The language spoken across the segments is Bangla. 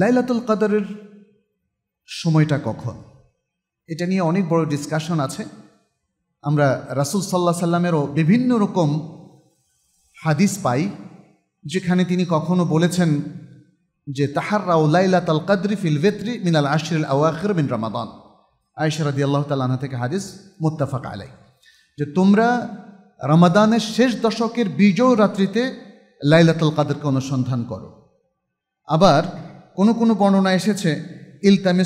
লাইলাতুল কাদারের সময়টা কখন এটা নিয়ে অনেক বড় ডিসকাশন আছে আমরা রাসুল সাল্লাহ সাল্লামেরও বিভিন্ন রকম হাদিস পাই যেখানে তিনি কখনো বলেছেন যে তাহার রাও লাইলাত আল কাদরি ফিল ভেত্রি মিনাল আশির আওয়াখির মিন রামাদান আয়সারাদি আল্লাহ তাল্লাহ থেকে হাদিস মুত্তাফাক আলাই যে তোমরা রামাদানের শেষ দশকের বিজয় রাত্রিতে লাইলাতুল কাদেরকে অনুসন্ধান করো আবার কোনো কোনো বর্ণনা এসেছে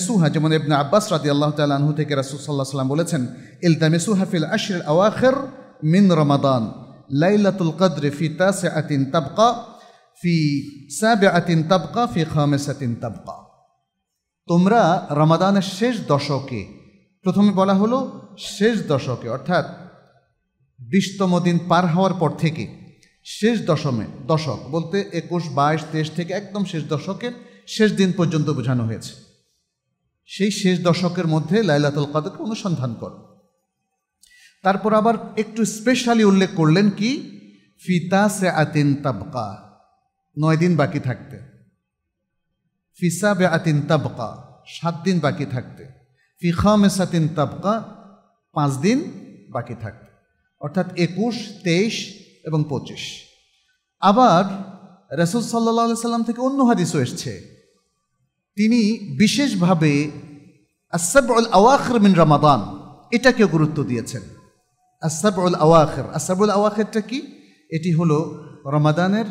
সুহা যেমন ইবনে আব্বাস রাদি আল্লাহ তালাহু থেকে রাসুল সাল্লাহ সাল্লাম বলেছেন ইলতামিসুহা ফিল আশির আওয়াখের মিন রমাদান লাইলাতুল কদরে ফি তাসে আতিন তাবকা ফি সাবে আতিন তাবকা ফি খামেস আতিন তাবকা তোমরা রমাদানের শেষ দশকে প্রথমে বলা হলো শেষ দশকে অর্থাৎ বিশতম দিন পার হওয়ার পর থেকে শেষ দশমে দশক বলতে একুশ বাইশ তেইশ থেকে একদম শেষ দশকের শেষ দিন পর্যন্ত বোঝানো হয়েছে সেই শেষ দশকের মধ্যে লাইলাতুল কাদকে অনুসন্ধান কর তারপর আবার একটু স্পেশালি উল্লেখ করলেন কি ফিতা সে আতিন তাবকা নয় দিন বাকি থাকতে ফিসা বে আতিন তাবকা সাত দিন বাকি থাকতে মে সাতিন তাবকা পাঁচ দিন বাকি থাকতে অর্থাৎ একুশ তেইশ এবং পঁচিশ আবার রসুল সাল্লা সাল্লাম থেকে অন্য হাদিসও এসছে তিনি বিশেষভাবে আসাবুল আওয়াখর মিন রামাদান এটাকেও গুরুত্ব দিয়েছেন আসাবুল আওয়াখর আসাবুল আওয়াখেরটা কি এটি হলো রমাদানের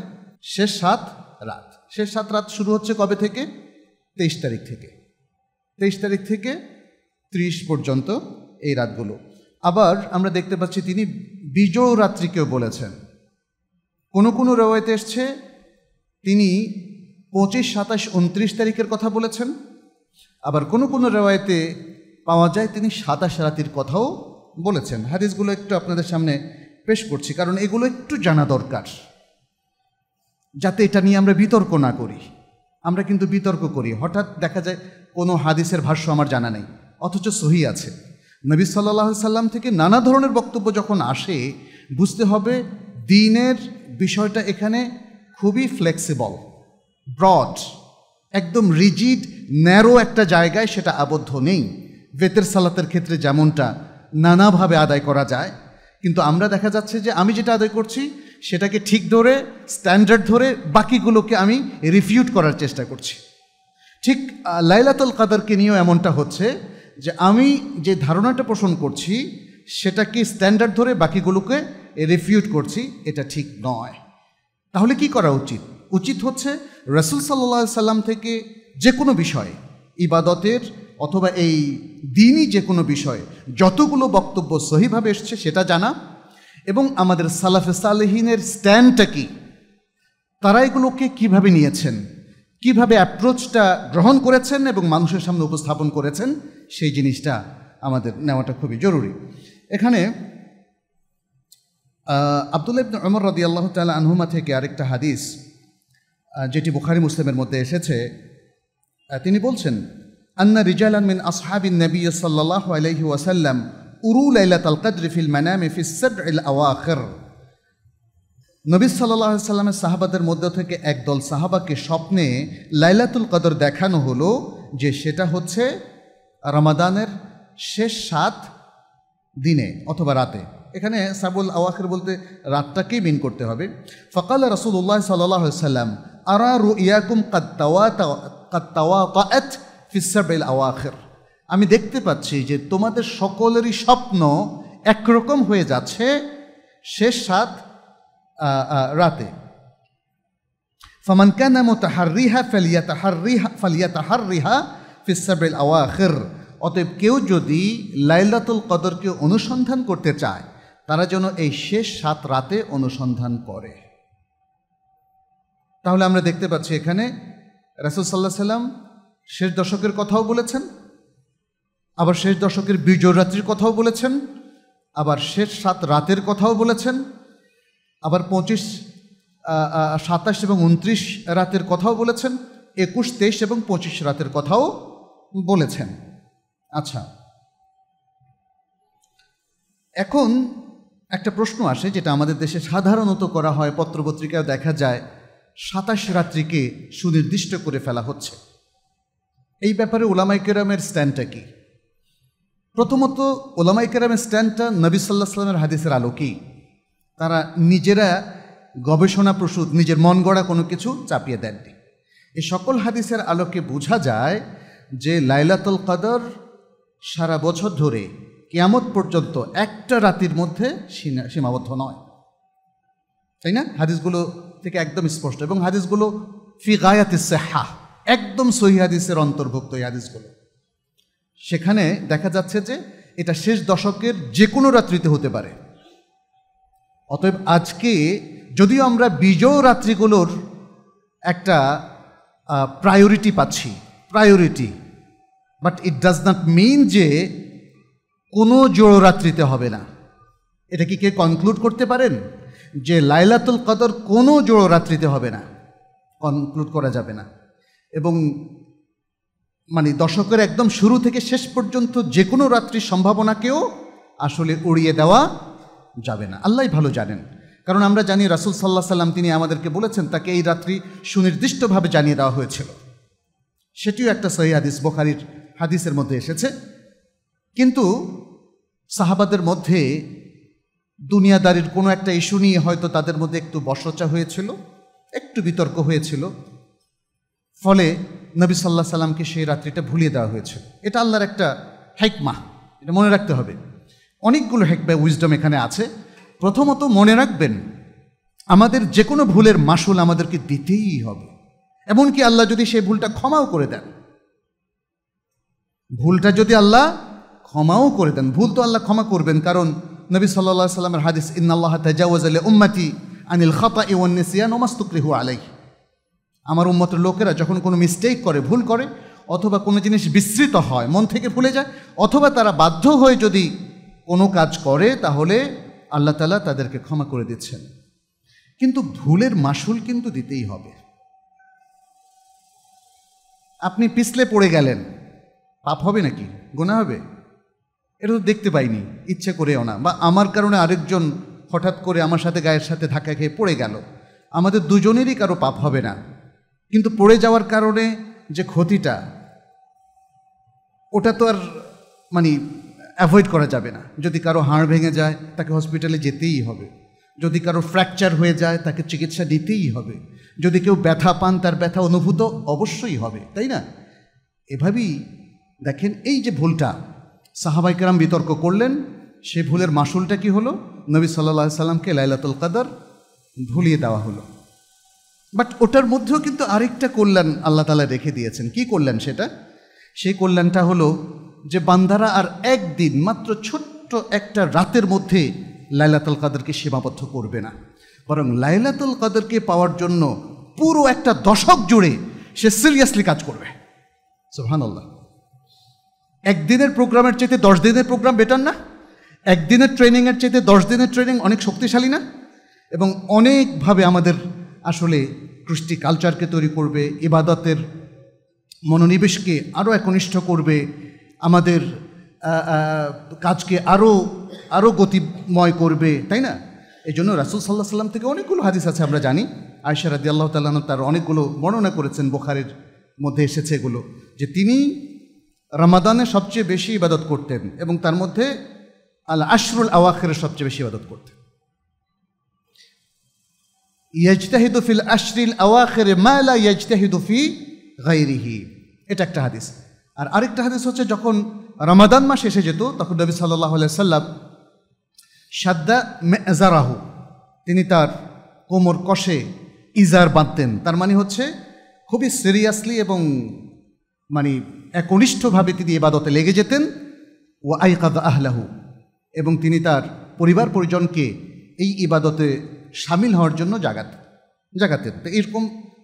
শেষ সাত রাত শেষ সাত রাত শুরু হচ্ছে কবে থেকে তেইশ তারিখ থেকে তেইশ তারিখ থেকে ত্রিশ পর্যন্ত এই রাতগুলো আবার আমরা দেখতে পাচ্ছি তিনি বিজয় রাত্রিকেও বলেছেন কোনো কোনো রেওয়ায়তে এসছে তিনি পঁচিশ সাতাশ উনত্রিশ তারিখের কথা বলেছেন আবার কোনো কোনো রেওয়ায়তে পাওয়া যায় তিনি সাতাশ রাতির কথাও বলেছেন হাদিসগুলো একটু আপনাদের সামনে পেশ করছি কারণ এগুলো একটু জানা দরকার যাতে এটা নিয়ে আমরা বিতর্ক না করি আমরা কিন্তু বিতর্ক করি হঠাৎ দেখা যায় কোনো হাদিসের ভাষ্য আমার জানা নেই অথচ সহি আছে নবী সাল্লাহ সাল্লাম থেকে নানা ধরনের বক্তব্য যখন আসে বুঝতে হবে দিনের বিষয়টা এখানে খুবই ফ্লেক্সিবল ব্রড একদম রিজিড ন্যারো একটা জায়গায় সেটা আবদ্ধ নেই বেতের সালাতের ক্ষেত্রে যেমনটা নানাভাবে আদায় করা যায় কিন্তু আমরা দেখা যাচ্ছে যে আমি যেটা আদায় করছি সেটাকে ঠিক ধরে স্ট্যান্ডার্ড ধরে বাকিগুলোকে আমি রিফিউট করার চেষ্টা করছি ঠিক লাইলাতুল কাদারকে নিয়েও এমনটা হচ্ছে যে আমি যে ধারণাটা পোষণ করছি সেটাকে স্ট্যান্ডার্ড ধরে বাকিগুলোকে রিফিউট করছি এটা ঠিক নয় তাহলে কি করা উচিত উচিত হচ্ছে রসুল সাল্লা সাল্লাম থেকে যে কোনো বিষয়ে ইবাদতের অথবা এই দিনই যে কোনো বিষয়ে যতগুলো বক্তব্য সহিভাবে এসছে সেটা জানা এবং আমাদের সালাফে সালেহিনের স্ট্যান্ডটা কী তারা এগুলোকে কীভাবে নিয়েছেন কিভাবে অ্যাপ্রোচটা গ্রহণ করেছেন এবং মানুষের সামনে উপস্থাপন করেছেন সেই জিনিসটা আমাদের নেওয়াটা খুবই জরুরি এখানে আবদুল্লাহ ইবনে রদি আল্লাহ তাল আনহুমা থেকে আরেকটা হাদিস যেটি বুখারি মুসলিমের মধ্যে এসেছে তিনি বলছেন আন্না রিজালান মিন আসহাবিন নবী সাল্লাহ আলহি ওয়াসাল্লাম উরু লাইলাতাল কদ্রি ফিল মানামি ফিস ইল আওয়াখর নবী সাল্লাহ সাল্লামের সাহাবাদের মধ্য থেকে একদল সাহাবাকে স্বপ্নে লাইলাতুল কদর দেখানো হলো যে সেটা হচ্ছে রমাদানের শেষ সাত দিনে অথবা রাতে এখানে সাবুল আওয়াখের বলতে রাতটাকেই মিন করতে হবে ফকাল রসুল্লাহ সাল্লাহ সাল্লাম আরা রুইয়াকুম কাত্তাওয়াত ফিসাবিল আওয়াখের আমি দেখতে পাচ্ছি যে তোমাদের সকলেরই স্বপ্ন একরকম হয়ে যাচ্ছে শেষ সাত রাতে ফমানকানা মোতাহারিহা ফালিয়া তাহারিহা ফালিয়া তাহারিহা ফিসাবিল আওয়াখের অতএব কেউ যদি লাইলাতুল কদরকে অনুসন্ধান করতে চায় তারা যেন এই শেষ সাত রাতে অনুসন্ধান করে তাহলে আমরা দেখতে পাচ্ছি এখানে রাসুল সাল্লাহ সাল্লাম শেষ দশকের কথাও বলেছেন আবার শেষ দশকের বিজয় রাত্রির কথাও বলেছেন আবার শেষ সাত রাতের কথাও বলেছেন আবার পঁচিশ সাতাশ এবং উনত্রিশ রাতের কথাও বলেছেন একুশ তেইশ এবং পঁচিশ রাতের কথাও বলেছেন আচ্ছা এখন একটা প্রশ্ন আসে যেটা আমাদের দেশে সাধারণত করা হয় পত্রপত্রিকায় দেখা যায় সাতাশ রাত্রিকে সুনির্দিষ্ট করে ফেলা হচ্ছে এই ব্যাপারে ওলামাই কেরামের স্ট্যান্ডটা কি প্রথমত ওলামাই কেরামের স্ট্যান্ডটা নবী সাল্লাহ সাল্লামের হাদিসের আলোকেই তারা নিজেরা গবেষণা প্রসূত নিজের মন গড়া কোনো কিছু চাপিয়ে দেননি এ সকল হাদিসের আলোকে বোঝা যায় যে লাইলাতুল কাদর সারা বছর ধরে কেয়ামত পর্যন্ত একটা রাতির মধ্যে সীমাবদ্ধ নয় তাই না হাদিসগুলো থেকে একদম স্পষ্ট এবং হাদিসগুলো ফি গায়াতে হা একদম সহি হাদিসের অন্তর্ভুক্ত এই হাদিসগুলো সেখানে দেখা যাচ্ছে যে এটা শেষ দশকের যে কোনো রাত্রিতে হতে পারে অতএব আজকে যদিও আমরা বিজয় রাত্রিগুলোর একটা প্রায়োরিটি পাচ্ছি priority but it does not mean যে কোনো জোড়ো রাত্রিতে হবে না এটা কি কে কনক্লুড করতে পারেন যে লাইলাতুল কদর কোনো জোড়ো রাত্রিতে হবে না কনক্লুড করা যাবে না এবং মানে দশকের একদম শুরু থেকে শেষ পর্যন্ত যে কোনো রাত্রির সম্ভাবনাকেও আসলে উড়িয়ে দেওয়া যাবে না আল্লাহ ভালো জানেন কারণ আমরা জানি রাসুল সাল্লাহ সাল্লাম তিনি আমাদেরকে বলেছেন তাকে এই রাত্রি সুনির্দিষ্টভাবে জানিয়ে দেওয়া হয়েছিল সেটিও একটা সহি হাদিস বোখারির হাদিসের মধ্যে এসেছে কিন্তু সাহাবাদের মধ্যে দুনিয়াদারির কোনো একটা ইস্যু নিয়ে হয়তো তাদের মধ্যে একটু বসচা হয়েছিল একটু বিতর্ক হয়েছিল ফলে নবী সাল্লাহ সাল্লামকে সেই রাত্রিটা ভুলিয়ে দেওয়া হয়েছিল এটা আল্লাহর একটা হ্যাকমা এটা মনে রাখতে হবে অনেকগুলো হেকমা উইজডম এখানে আছে প্রথমত মনে রাখবেন আমাদের যে কোনো ভুলের মাসুল আমাদেরকে দিতেই হবে এমনকি আল্লাহ যদি সেই ভুলটা ক্ষমাও করে দেন ভুলটা যদি আল্লাহ ক্ষমাও করে দেন ভুল তো আল্লাহ ক্ষমা করবেন কারণ নবী সাল্লাহ সাল্লামের হাদিস ইন্নাল্লাহ তাজাওয়াজ আলে উম্মাতি আনিল খাতা ইউন ও ওমাস্তুকরিহু আলাই আমার উম্মতের লোকেরা যখন কোনো মিস্টেক করে ভুল করে অথবা কোনো জিনিস বিস্তৃত হয় মন থেকে ভুলে যায় অথবা তারা বাধ্য হয়ে যদি কোনো কাজ করে তাহলে আল্লাহ তালা তাদেরকে ক্ষমা করে দিচ্ছেন কিন্তু ভুলের মাসুল কিন্তু দিতেই হবে আপনি পিছলে পড়ে গেলেন পাপ হবে নাকি গোনা হবে এটা তো দেখতে পাইনি ইচ্ছে করেও না বা আমার কারণে আরেকজন হঠাৎ করে আমার সাথে গায়ের সাথে ধাক্কা খেয়ে পড়ে গেল আমাদের দুজনেরই কারো পাপ হবে না কিন্তু পড়ে যাওয়ার কারণে যে ক্ষতিটা ওটা তো আর মানে অ্যাভয়েড করা যাবে না যদি কারো হাড় ভেঙে যায় তাকে হসপিটালে যেতেই হবে যদি কারো ফ্র্যাকচার হয়ে যায় তাকে চিকিৎসা দিতেই হবে যদি কেউ ব্যথা পান তার ব্যথা অনুভূত অবশ্যই হবে তাই না এভাবেই দেখেন এই যে ভুলটা সাহাবাইকেরাম বিতর্ক করলেন সে ভুলের মাসুলটা কি হলো নবী সাল্লা সাল্লামকে লাইলাতুল কাদার ভুলিয়ে দেওয়া হলো বাট ওটার মধ্যেও কিন্তু আরেকটা কল্যাণ আল্লাহ তালা রেখে দিয়েছেন কি কল্যাণ সেটা সেই কল্যাণটা হলো যে বান্দারা আর একদিন মাত্র ছোট্ট একটা রাতের মধ্যে লাইলাতুল কাদেরকে সীমাবদ্ধ করবে না বরং লাইলাতুল কাদেরকে পাওয়ার জন্য পুরো একটা দশক জুড়ে সে সিরিয়াসলি কাজ করবে সুহানাল্লাহ একদিনের প্রোগ্রামের চেয়ে দশ দিনের প্রোগ্রাম বেটার না একদিনের ট্রেনিংয়ের চেয়ে দশ দিনের ট্রেনিং অনেক শক্তিশালী না এবং অনেকভাবে আমাদের আসলে কৃষ্টি কালচারকে তৈরি করবে ইবাদতের মনোনিবেশকে আরও একনিষ্ঠ করবে আমাদের কাজকে আরও আরও গতিময় করবে তাই না এই জন্য রাসুল সাল্লাহ সাল্লাম থেকে অনেকগুলো হাদিস আছে আমরা জানি আয়সারাদি আল্লাহ তাল্লাহ তার অনেকগুলো বর্ণনা করেছেন বোখারের মধ্যে এসেছে এগুলো যে তিনি রামাদানে সবচেয়ে বেশি ইবাদত করতেন এবং তার মধ্যে আল আশরুল আওয়াখের সবচেয়ে বেশি ইবাদত করতেন ইয়াজতাহিদু ফিল আশরিল আওয়াখের মালা ইয়াজতাহিদু ফি গাইরিহি এটা একটা হাদিস আর আরেকটা হাদিস হচ্ছে যখন রমাদান মাস এসে যেত তখন নবী সাল্লাহ সাল্লাম সাদ্দা মেজারাহু তিনি তার কোমর কষে ইজার বাঁধতেন তার মানে হচ্ছে খুবই সিরিয়াসলি এবং মানে একনিষ্ঠভাবে তিনি এবাদতে লেগে যেতেন ও আইকাদ আহলাহু এবং তিনি তার পরিবার পরিজনকে এই ইবাদতে সামিল হওয়ার জন্য জাগাত জাগাতেন তো এরকম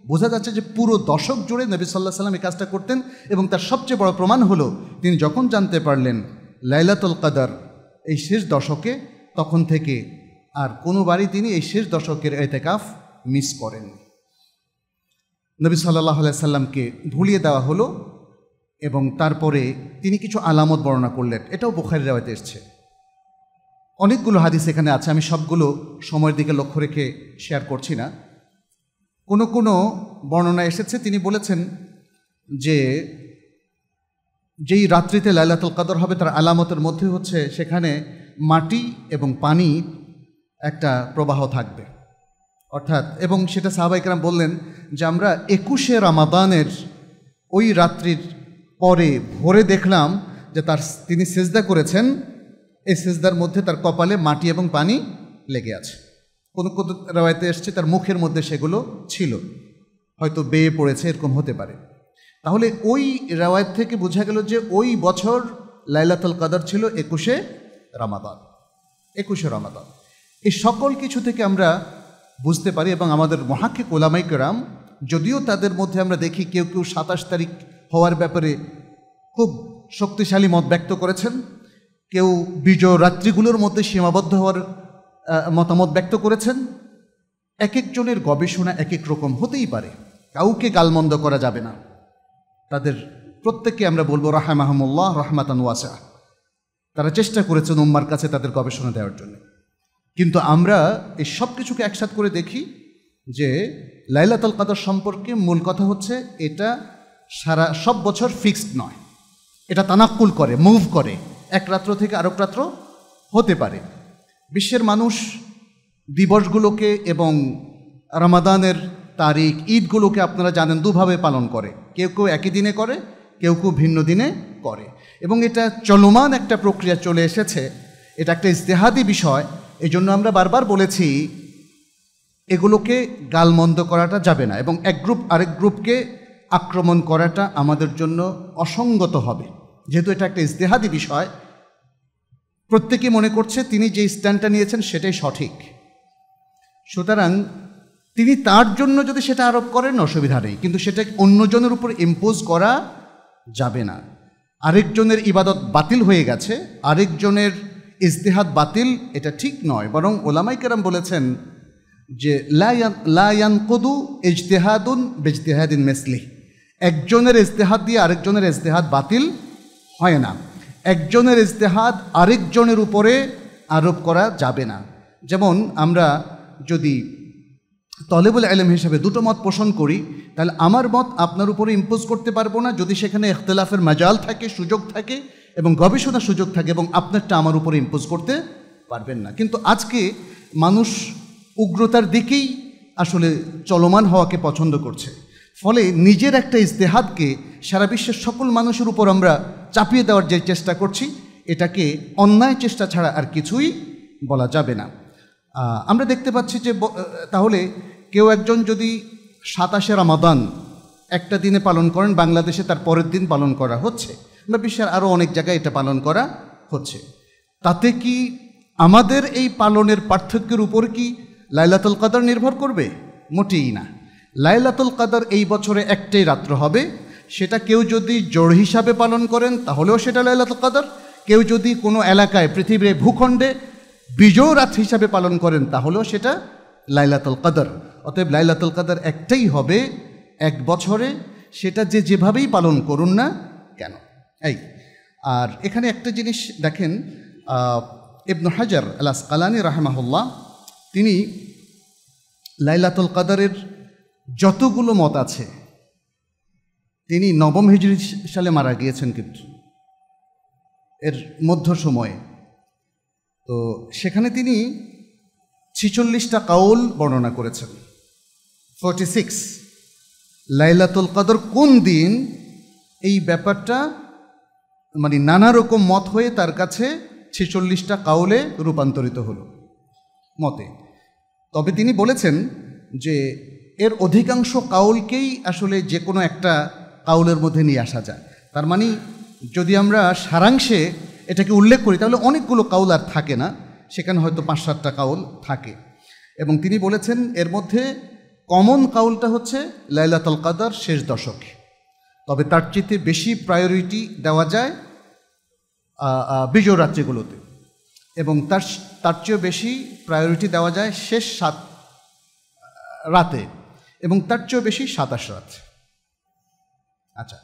বোঝা যাচ্ছে যে পুরো দশক জুড়ে নবী সাল্লাহ সাল্লাম এই কাজটা করতেন এবং তার সবচেয়ে বড় প্রমাণ হলো তিনি যখন জানতে পারলেন লাইলাতুল কাদার এই শেষ দশকে তখন থেকে আর কোনোবারই তিনি এই শেষ দশকের এতেকাফ মিস করেননি নবী সাল্লাহ সাল্লামকে ভুলিয়ে দেওয়া হলো এবং তারপরে তিনি কিছু আলামত বর্ণনা করলেন এটাও বোখারি রাওয়াতে এসছে অনেকগুলো হাদিস এখানে আছে আমি সবগুলো সময়ের দিকে লক্ষ্য রেখে শেয়ার করছি না কোনো কোনো বর্ণনা এসেছে তিনি বলেছেন যে যেই রাত্রিতে লাইলাতুল কাদর হবে তার আলামতের মধ্যে হচ্ছে সেখানে মাটি এবং পানি একটা প্রবাহ থাকবে অর্থাৎ এবং সেটা সাহাবাইকরাম বললেন যে আমরা একুশে রামাদানের ওই রাত্রির পরে ভোরে দেখলাম যে তার তিনি সেজদা করেছেন এই সেজদার মধ্যে তার কপালে মাটি এবং পানি লেগে আছে কোনো কোনো রায়তে এসছে তার মুখের মধ্যে সেগুলো ছিল হয়তো বেয়ে পড়েছে এরকম হতে পারে তাহলে ওই রেওয়ায়ত থেকে বোঝা গেল যে ওই বছর লাইলাতুল কাদার ছিল একুশে রামাদান একুশে রামাদান এই সকল কিছু থেকে আমরা বুঝতে পারি এবং আমাদের মহাক্ষিক কোলামাইকেরাম যদিও তাদের মধ্যে আমরা দেখি কেউ কেউ সাতাশ তারিখ হওয়ার ব্যাপারে খুব শক্তিশালী মত ব্যক্ত করেছেন কেউ বিজয় রাত্রিগুলোর মধ্যে সীমাবদ্ধ হওয়ার মতামত ব্যক্ত করেছেন এক একজনের গবেষণা এক এক রকম হতেই পারে কাউকে গালমন্দ করা যাবে না তাদের প্রত্যেককে আমরা বলবো রাহা মাহমুল্লাহ রহমাতান ওয়াসা তারা চেষ্টা করেছেন উম্মার কাছে তাদের গবেষণা দেওয়ার জন্য কিন্তু আমরা এই সব কিছুকে একসাথ করে দেখি যে লাইলাতল কাদার সম্পর্কে মূল কথা হচ্ছে এটা সারা সব বছর ফিক্সড নয় এটা তানাক্কুল করে মুভ করে এক রাত্র থেকে আরেক রাত্র হতে পারে বিশ্বের মানুষ দিবসগুলোকে এবং রামাদানের তারিখ ঈদগুলোকে আপনারা জানেন দুভাবে পালন করে কেউ কেউ একই দিনে করে কেউ কেউ ভিন্ন দিনে করে এবং এটা চলমান একটা প্রক্রিয়া চলে এসেছে এটা একটা ইস্তেহাদি বিষয় এই জন্য আমরা বারবার বলেছি এগুলোকে গালমন্দ করাটা যাবে না এবং এক গ্রুপ আরেক গ্রুপকে আক্রমণ করাটা আমাদের জন্য অসঙ্গত হবে যেহেতু এটা একটা ইজতেহাদি বিষয় প্রত্যেকে মনে করছে তিনি যে স্ট্যান্ডটা নিয়েছেন সেটাই সঠিক সুতরাং তিনি তার জন্য যদি সেটা আরোপ করেন অসুবিধা নেই কিন্তু সেটা অন্যজনের উপর ইম্পোজ করা যাবে না আরেকজনের ইবাদত বাতিল হয়ে গেছে আরেকজনের ইজতেহাদ বাতিল এটা ঠিক নয় বরং ওলামাই কেরাম বলেছেন যে লায়ান কদু ইজতেহাদুন বেজতেহাদিন মেসলিহ একজনের ইজতেহাদ দিয়ে আরেকজনের ইজতেহাদ বাতিল হয় না একজনের ইজতেহাদ আরেকজনের উপরে আরোপ করা যাবে না যেমন আমরা যদি তলেবুল আলম হিসাবে দুটো মত পোষণ করি তাহলে আমার মত আপনার উপরে ইম্পোজ করতে পারবো না যদি সেখানে এখতলাফের মাজাল থাকে সুযোগ থাকে এবং গবেষণা সুযোগ থাকে এবং আপনারটা আমার উপরে ইম্পোজ করতে পারবেন না কিন্তু আজকে মানুষ উগ্রতার দিকেই আসলে চলমান হওয়াকে পছন্দ করছে ফলে নিজের একটা ইস্তেহাদকে সারা বিশ্বের সকল মানুষের উপর আমরা চাপিয়ে দেওয়ার যে চেষ্টা করছি এটাকে অন্যায় চেষ্টা ছাড়া আর কিছুই বলা যাবে না আমরা দেখতে পাচ্ছি যে তাহলে কেউ একজন যদি সাতাশে রামাদান একটা দিনে পালন করেন বাংলাদেশে তার পরের দিন পালন করা হচ্ছে বা বিশ্বের আরও অনেক জায়গায় এটা পালন করা হচ্ছে তাতে কি আমাদের এই পালনের পার্থক্যের উপর কি লাইলাতুল কাদার নির্ভর করবে মোটেই না লাইলাতুল কাদার এই বছরে একটাই রাত্র হবে সেটা কেউ যদি জোর হিসাবে পালন করেন তাহলেও সেটা লাইলাতুল কাদার কেউ যদি কোনো এলাকায় পৃথিবীর ভূখণ্ডে বিজয় রাত হিসাবে পালন করেন তাহলেও সেটা লাইলাতুল কাদার অতএব লাইলাতুল কাদার একটাই হবে এক বছরে সেটা যে যেভাবেই পালন করুন না কেন এই আর এখানে একটা জিনিস দেখেন ইবনু হাজার আলাস কালানি রাহমাহুল্লাহ তিনি লাইলাতুল কাদারের যতগুলো মত আছে তিনি নবম হিজড়ি সালে মারা গিয়েছেন কিন্তু এর মধ্য সময়ে তো সেখানে তিনি ছিচল্লিশটা কাউল বর্ণনা করেছেন ফর্টি সিক্স লাইলাতুল কাদর কোন দিন এই ব্যাপারটা মানে নানা রকম মত হয়ে তার কাছে ছেচল্লিশটা কাউলে রূপান্তরিত হলো মতে তবে তিনি বলেছেন যে এর অধিকাংশ কাউলকেই আসলে যে কোনো একটা কাউলের মধ্যে নিয়ে আসা যায় তার মানে যদি আমরা সারাংশে এটাকে উল্লেখ করি তাহলে অনেকগুলো কাউল আর থাকে না সেখানে হয়তো পাঁচ সাতটা কাউল থাকে এবং তিনি বলেছেন এর মধ্যে কমন কাউলটা হচ্ছে লাইলা কাদার শেষ দশকে তবে তার চেয়ে বেশি প্রায়োরিটি দেওয়া যায় বিজয় রাজ্যগুলোতে এবং তার তার চেয়েও বেশি প্রায়োরিটি দেওয়া যায় শেষ সাত রাতে এবং তার চেয়েও বেশি সাতাশ রাত আচ্ছা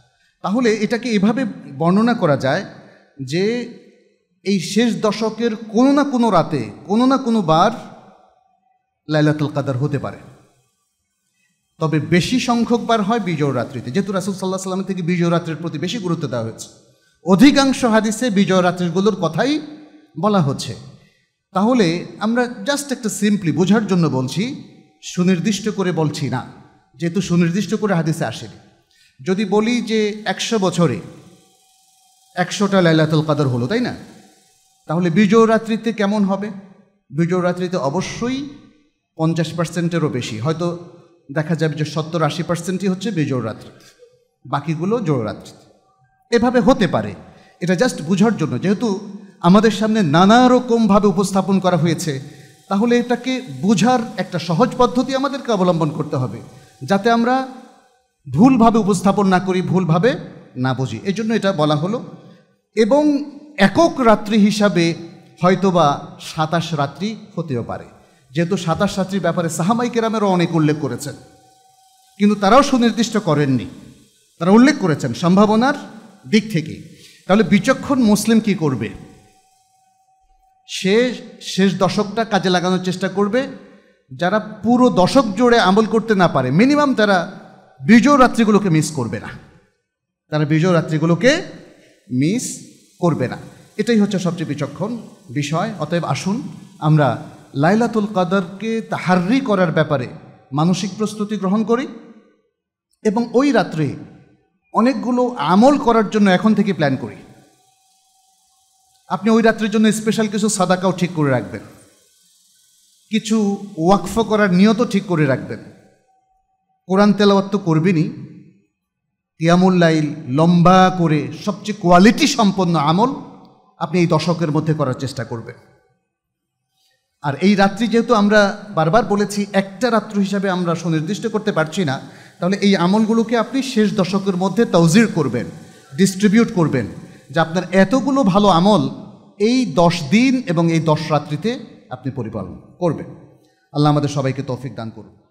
তাহলে এটাকে এভাবে বর্ণনা করা যায় যে এই শেষ দশকের কোনো না কোনো রাতে কোনো না কোনো বার লাইলাতুল কাদার হতে পারে তবে বেশি সংখ্যক বার হয় বিজয় রাত্রিতে যেহেতু রাসুল সাল্লাহ সাল্লামের থেকে বিজয় রাত্রির প্রতি বেশি গুরুত্ব দেওয়া হয়েছে অধিকাংশ হাদিসে বিজয় রাত্রিগুলোর কথাই বলা হচ্ছে তাহলে আমরা জাস্ট একটা সিম্পলি বোঝার জন্য বলছি সুনির্দিষ্ট করে বলছি না যেহেতু সুনির্দিষ্ট করে হাদিসে আসেনি যদি বলি যে একশো বছরে একশোটা লাইলাতুল কাদর হলো তাই না তাহলে বিজয় রাত্রিতে কেমন হবে বিজয় রাত্রিতে অবশ্যই পঞ্চাশ পার্সেন্টেরও বেশি হয়তো দেখা যাবে যে সত্তর আশি পার্সেন্টই হচ্ছে বিজয় রাত্রি বাকিগুলো জোর এভাবে হতে পারে এটা জাস্ট বুঝার জন্য যেহেতু আমাদের সামনে নানা রকমভাবে উপস্থাপন করা হয়েছে তাহলে এটাকে বোঝার একটা সহজ পদ্ধতি আমাদেরকে অবলম্বন করতে হবে যাতে আমরা ভুলভাবে উপস্থাপন না করি ভুলভাবে না বুঝি এজন্য এটা বলা হলো এবং একক রাত্রি হিসাবে হয়তোবা সাতাশ রাত্রি হতেও পারে যেহেতু সাতাশ রাত্রির ব্যাপারে সাহামাই কেরামেরও অনেক উল্লেখ করেছেন কিন্তু তারাও সুনির্দিষ্ট করেননি তারা উল্লেখ করেছেন সম্ভাবনার দিক থেকে তাহলে বিচক্ষণ মুসলিম কি করবে সে শেষ দশকটা কাজে লাগানোর চেষ্টা করবে যারা পুরো দশক জুড়ে আমল করতে না পারে মিনিমাম তারা বিজয় রাত্রিগুলোকে মিস করবে না তারা বিজয় রাত্রিগুলোকে মিস করবে না এটাই হচ্ছে সবচেয়ে বিচক্ষণ বিষয় অতএব আসুন আমরা লাইলাতুল কাদারকে তাহারি করার ব্যাপারে মানসিক প্রস্তুতি গ্রহণ করি এবং ওই রাত্রে অনেকগুলো আমল করার জন্য এখন থেকে প্ল্যান করি আপনি ওই রাত্রির জন্য স্পেশাল কিছু সাদাকাও ঠিক করে রাখবেন কিছু ওয়াকফ করার নিয়তও ঠিক করে রাখবেন কোরআন তেলাওয়াত তো করবেনই কিয়ামুল্লাইল লম্বা করে সবচেয়ে কোয়ালিটি সম্পন্ন আমল আপনি এই দশকের মধ্যে করার চেষ্টা করবেন আর এই রাত্রি যেহেতু আমরা বারবার বলেছি একটা রাত্র হিসাবে আমরা সুনির্দিষ্ট করতে পারছি না তাহলে এই আমলগুলোকে আপনি শেষ দশকের মধ্যে তৌজির করবেন ডিস্ট্রিবিউট করবেন যে আপনার এতগুলো ভালো আমল এই দশ দিন এবং এই দশ রাত্রিতে আপনি পরিপালন করবেন আল্লাহ আমাদের সবাইকে তৌফিক দান করুন